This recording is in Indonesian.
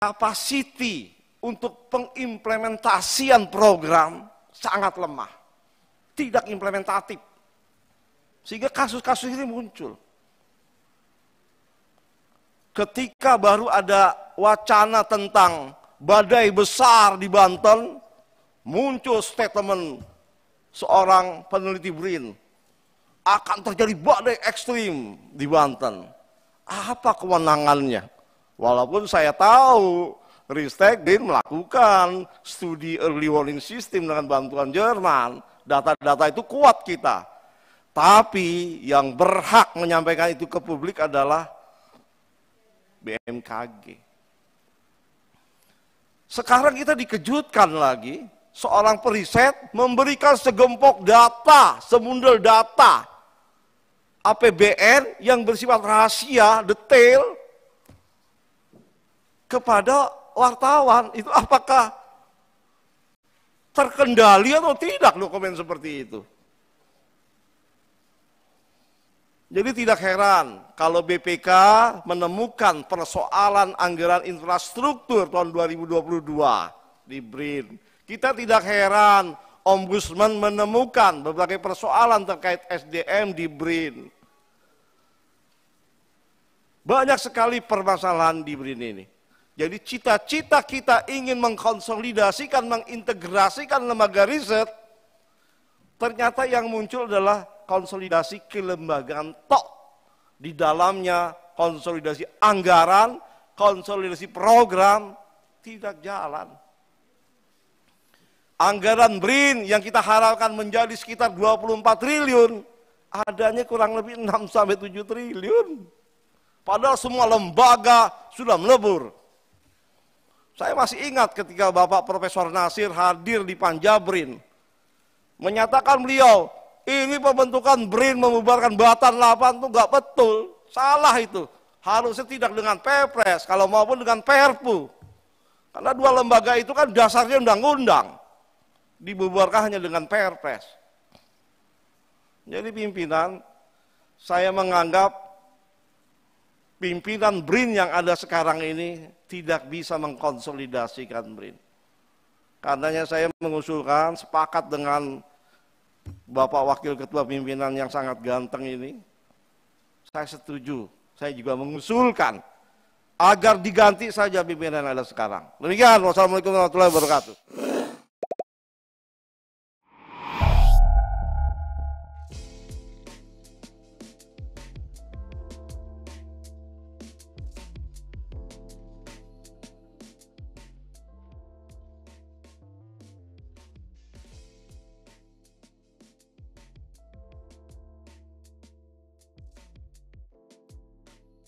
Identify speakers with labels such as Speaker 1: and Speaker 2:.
Speaker 1: Kapasiti untuk pengimplementasian program sangat lemah. Tidak implementatif. Sehingga kasus-kasus ini muncul. Ketika baru ada wacana tentang badai besar di Banten, muncul statement seorang peneliti BRIN akan terjadi badai ekstrim di Banten. Apa kewenangannya? Walaupun saya tahu Ristek Din melakukan studi early warning system dengan bantuan Jerman. Data-data itu kuat kita. Tapi yang berhak menyampaikan itu ke publik adalah BMKG. Sekarang kita dikejutkan lagi, seorang periset memberikan segempok data, semundel data APBN yang bersifat rahasia, detail, kepada wartawan itu apakah terkendali atau tidak dokumen seperti itu. Jadi tidak heran kalau BPK menemukan persoalan anggaran infrastruktur tahun 2022 di BRIN. Kita tidak heran Ombudsman menemukan berbagai persoalan terkait SDM di BRIN. Banyak sekali permasalahan di BRIN ini. Jadi cita-cita kita ingin mengkonsolidasikan, mengintegrasikan lembaga riset, ternyata yang muncul adalah konsolidasi kelembagaan tok. Di dalamnya konsolidasi anggaran, konsolidasi program, tidak jalan. Anggaran BRIN yang kita harapkan menjadi sekitar 24 triliun, adanya kurang lebih 6 sampai 7 triliun. Padahal semua lembaga sudah melebur. Saya masih ingat ketika Bapak Profesor Nasir hadir di Panjabrin. Menyatakan beliau, ini pembentukan BRIN membubarkan batan 8 itu nggak betul. Salah itu. Harusnya tidak dengan Perpres, kalau maupun dengan Perpu. Karena dua lembaga itu kan dasarnya undang-undang. Dibubarkan hanya dengan Perpres. Jadi pimpinan, saya menganggap pimpinan BRIN yang ada sekarang ini tidak bisa mengkonsolidasikan BRIN. Karenanya saya mengusulkan sepakat dengan Bapak Wakil Ketua Pimpinan yang sangat ganteng ini. Saya setuju, saya juga mengusulkan agar diganti saja pimpinan yang ada sekarang. Demikian, wassalamualaikum warahmatullahi wabarakatuh.